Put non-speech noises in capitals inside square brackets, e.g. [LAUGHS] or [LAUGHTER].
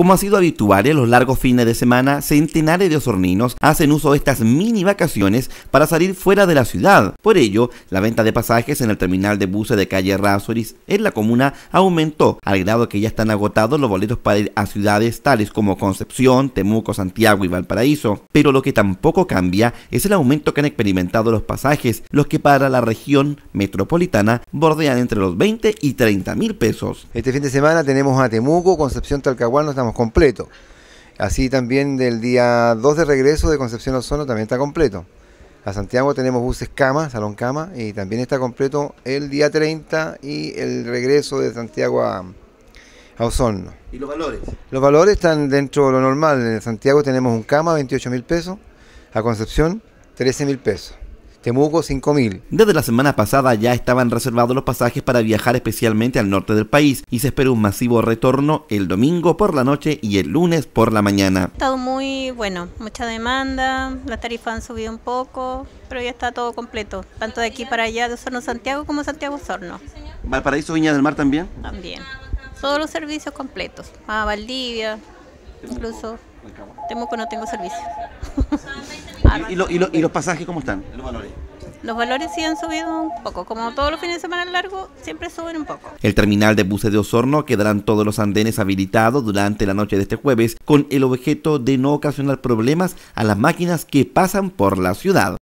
Como ha sido habitual en los largos fines de semana, centenares de osorninos hacen uso de estas mini vacaciones para salir fuera de la ciudad. Por ello, la venta de pasajes en el terminal de buses de calle Razoris en la comuna aumentó, al grado que ya están agotados los boletos para ir a ciudades tales como Concepción, Temuco, Santiago y Valparaíso. Pero lo que tampoco cambia es el aumento que han experimentado los pasajes, los que para la región metropolitana bordean entre los 20 y 30 mil pesos. Este fin de semana tenemos a Temuco, Concepción, Talcahuano, estamos completo. Así también del día 2 de regreso de Concepción Ozono también está completo. A Santiago tenemos buses cama, salón cama, y también está completo el día 30 y el regreso de Santiago a, a Osorno. ¿Y los valores? Los valores están dentro de lo normal. En Santiago tenemos un cama, 28 mil pesos. A Concepción, 13 mil pesos. Temuco 5.000. Desde la semana pasada ya estaban reservados los pasajes para viajar especialmente al norte del país y se espera un masivo retorno el domingo por la noche y el lunes por la mañana. Ha estado muy bueno, mucha demanda, las tarifas han subido un poco, pero ya está todo completo, tanto de aquí para allá, de Osorno Santiago como Santiago Osorno. ¿Valparaíso Viña del Mar también? También. Todos los servicios completos, a ah, Valdivia, incluso Temuco no tengo servicio. [LAUGHS] ¿Y, ah, y, ¿Y, los pasajes cómo están? Los valores. Los valores sí han subido un poco, como todos los fines de semana largo siempre suben un poco. El terminal de buses de Osorno quedarán todos los andenes habilitados durante la noche de este jueves con el objeto de no ocasionar problemas a las máquinas que pasan por la ciudad.